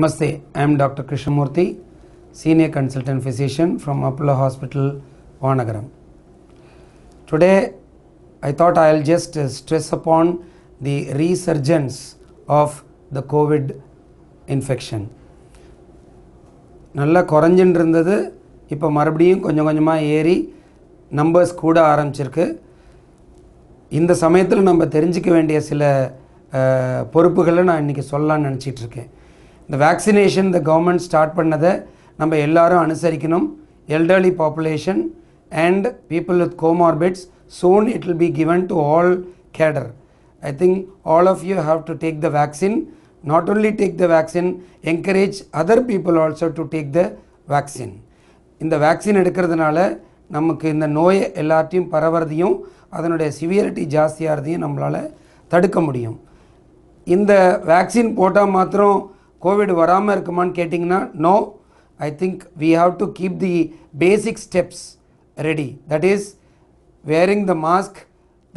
Namaste, I am Dr. Krishnamurthy, Senior Consultant Physician from Apollo Hospital, Vanagaram. Today, I thought I'll just stress upon the resurgence of the COVID infection. நல்லா குறைஞ்சின்னு இருந்தது இப்போ மறுபடியும் கொஞ்சம் கொஞ்சமாக ஏறி numbers கூட ஆரம்பிச்சிருக்கு இந்த சமயத்தில் நம்ம தெரிஞ்சிக்க வேண்டிய சில பொறுப்புகளை நான் இன்றைக்கி சொல்லலான்னு நினச்சிட்ருக்கேன் இந்த வேக்சினேஷன் இந்த கவர்மெண்ட் ஸ்டார்ட் பண்ணதை நம்ம எல்லாரும் அனுசரிக்கணும் elderly population and people with comorbids soon it will be given to all cadre I think all of you have to take the vaccine not only take the vaccine encourage other people also to take the vaccine இந்த vaccine எடுக்கிறதுனால நமக்கு இந்த நோயை எல்லாத்தையும் பரவுறதையும் அதனுடைய severity ஜாஸ்தியாகிறதையும் நம்மளால் தடுக்க முடியும் இந்த வேக்சின் போட்டால் மாத்திரம் Covid வராமல் இருக்குமான்னு கேட்டிங்கன்னா no I I think we have to keep the basic steps ready. That is, wearing the mask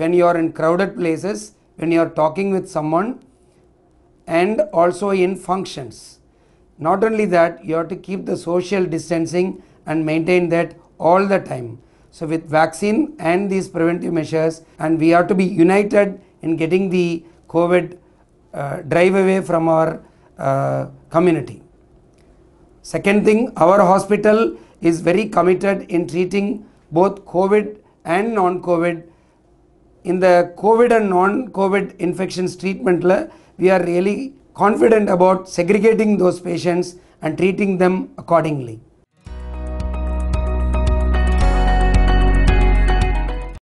when you are in crowded places, when you are talking with someone, and also in functions. Not only that, you have to keep the social distancing and maintain that all the time. So, with vaccine and these preventive measures, and we have to be united in getting the COVID uh, drive away from our uh, community. Second thing, our hospital is very committed in treating both COVID and non-COVID. In the COVID and non-COVID infections treatment, we are really confident about segregating those patients and treating them accordingly.